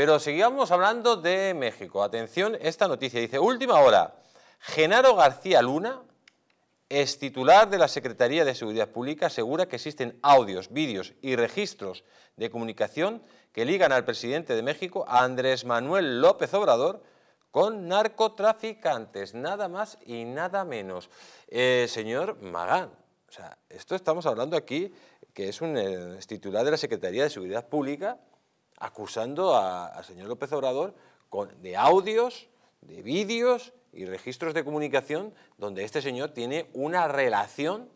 Pero seguimos hablando de México. Atención, esta noticia dice, última hora, Genaro García Luna, es titular de la Secretaría de Seguridad Pública, asegura que existen audios, vídeos y registros de comunicación que ligan al presidente de México, Andrés Manuel López Obrador, con narcotraficantes, nada más y nada menos. Eh, señor Magán, o sea, esto estamos hablando aquí, que es un eh, titular de la Secretaría de Seguridad Pública, acusando al señor López Obrador de audios, de vídeos y registros de comunicación donde este señor tiene una relación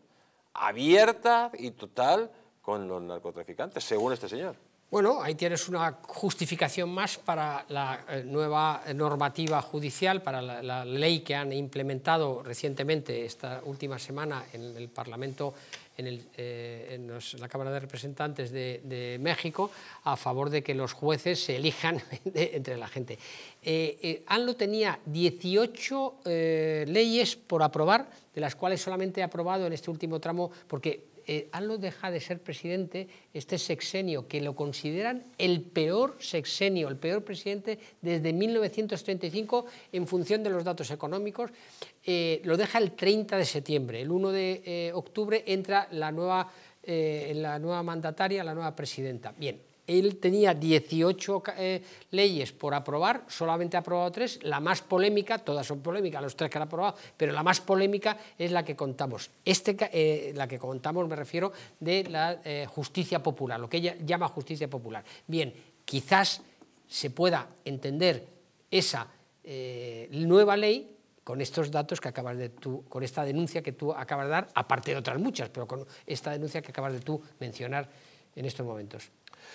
abierta y total con los narcotraficantes, según este señor. Bueno, ahí tienes una justificación más para la eh, nueva normativa judicial, para la, ley que han implementado recientemente esta última semana en el Parlamento, en, eh, la Cámara de Representantes de, México, a favor de que los jueces se elijan entre la gente. Eh, ANLO tenía 18 leyes por aprobar, de las cuales solamente ha aprobado en este último tramo, porque eh, deja de ser presidente este sexenio, que lo consideran el peor sexenio, el peor presidente desde 1935 en función de los datos económicos. Eh, lo deja el 30 de septiembre. El 1 de eh, octubre entra la nueva, eh, la nueva mandataria, la nueva presidenta. Bien, él tenía 18 eh, leyes por aprobar, solamente ha aprobado tres. La más polémica, todas son polémicas, los tres que han aprobado, pero la más polémica es la que contamos. Este eh, la que contamos me refiero de la eh, justicia popular, lo que ella llama justicia popular. Bien, quizás se pueda entender esa nueva ley con estos datos que acabas de con esta denuncia que tú acabas de dar, aparte de otras muchas, pero con esta denuncia que acabas de tú mencionar en estos momentos.